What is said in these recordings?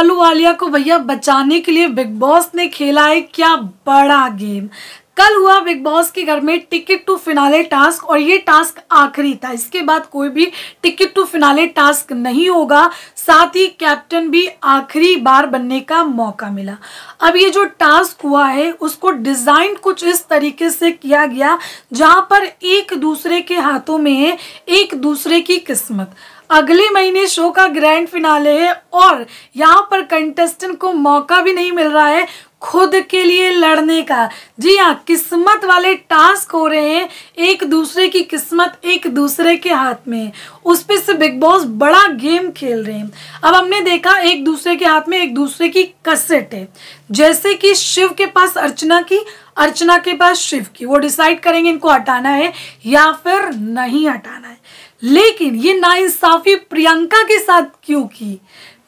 आलू आलिया को भैया बचाने के लिए बिग बॉस ने खेला है क्या बड़ा गेम कल हुआ बिग बॉस के घर में टिकट टू फिनाले टास्क और ये टास्क आखिरी था इसके बाद कोई भी टिकट टू फिनाले टास्क नहीं होगा साथ ही कैप्टन भी आखिरी बार बनने का मौका मिला अब ये जो टास्क हुआ है उसको डिज़ाइन कुछ इस तरीके से किया गया जहाँ पर एक दूसरे के हाथों में है एक दूसरे की किस्मत अगले महीने शो का ग्रैंड फिनाले है और यहाँ पर कंटेस्टेंट को मौका भी नहीं मिल रहा है खुद के लिए लड़ने का जी हाँ किस्मत वाले टास्क हो रहे हैं एक दूसरे की किस्मत एक दूसरे के हाथ में उस पर से बिग बॉस बड़ा गेम खेल रहे हैं अब हमने देखा एक दूसरे के हाथ में एक दूसरे की कसेट है जैसे कि शिव के पास अर्चना की अर्चना के पास शिव की वो डिसाइड करेंगे इनको हटाना है या फिर नहीं हटाना है लेकिन ये नाइंसाफी प्रियंका के साथ क्यों की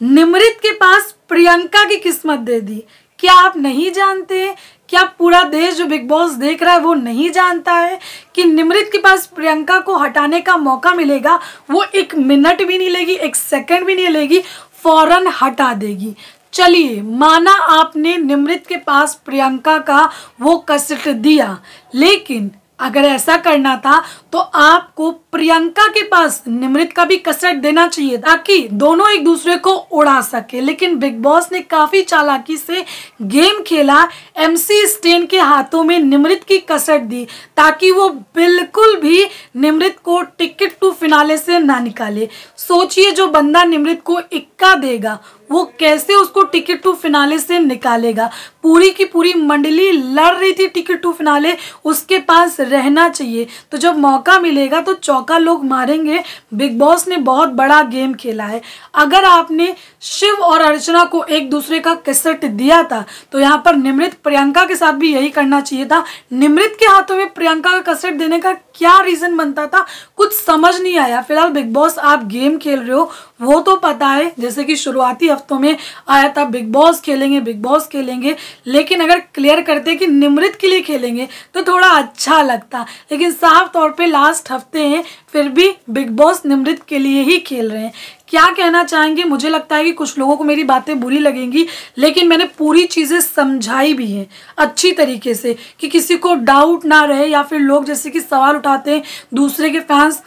निमृत के पास प्रियंका की किस्मत दे दी क्या आप नहीं जानते क्या पूरा देश जो बिग बॉस देख रहा है वो नहीं जानता है कि निमृत के पास प्रियंका को हटाने का मौका मिलेगा वो एक मिनट भी नहीं लेगी एक सेकंड भी नहीं लेगी फौरन हटा देगी चलिए माना आपने निमृत के पास प्रियंका का वो कष्ट दिया लेकिन अगर ऐसा करना था तो आपको प्रियंका के पास निमृत का भी कसरत देना चाहिए ताकि दोनों एक दूसरे को उड़ा सके लेकिन बिग बॉस ने काफी चालाकी से गेम खेला एमसी स्टेन के हाथों में निमृत की कसरत दी ताकि वो बिल्कुल भी निमृत को टिकट टू फिनाले से ना निकाले सोचिए जो बंदा निमृत को इक्का देगा वो कैसे उसको टिकट टू फिनाले से निकालेगा पूरी की पूरी मंडली लड़ रही थी टिकट टू फिनाले उसके पास रहना चाहिए तो जब मौका मिलेगा तो चौका लोग मारेंगे बिग बॉस ने बहुत बड़ा गेम खेला है अगर आपने शिव और अर्चना को एक दूसरे का कैसेट दिया था तो यहाँ पर निमृत प्रियंका के साथ भी यही करना चाहिए था निमृत के हाथों में प्रियंका का कैसेट देने का क्या रीज़न बनता था कुछ समझ नहीं आया फिलहाल बिग बॉस आप गेम खेल रहे हो वो तो पता है जैसे कि शुरुआती हफ्तों में आया था बिग बॉस खेलेंगे बिग बॉस खेलेंगे लेकिन अगर क्लियर करते कि निमृत के लिए खेलेंगे तो थोड़ा अच्छा लगता लेकिन साफ तौर पे लास्ट हफ्ते हैं फिर भी बिग बॉस निमृत के लिए ही खेल रहे हैं क्या कहना चाहेंगे मुझे लगता है कि कुछ लोगों को मेरी बातें बुरी लगेंगी लेकिन मैंने पूरी चीज़ें समझाई भी हैं अच्छी तरीके से कि किसी को डाउट ना रहे या फिर लोग जैसे कि सवाल उठाते हैं दूसरे के फैंस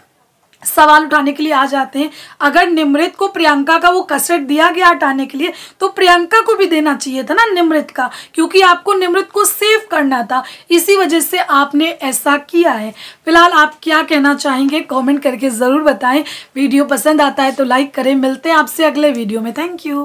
सवाल उठाने के लिए आ जाते हैं अगर निमृत को प्रियंका का वो कसरत दिया गया हटाने के लिए तो प्रियंका को भी देना चाहिए था ना निमृत का क्योंकि आपको निमृत को सेव करना था इसी वजह से आपने ऐसा किया है फिलहाल आप क्या कहना चाहेंगे कमेंट करके ज़रूर बताएं वीडियो पसंद आता है तो लाइक करें मिलते हैं आपसे अगले वीडियो में थैंक यू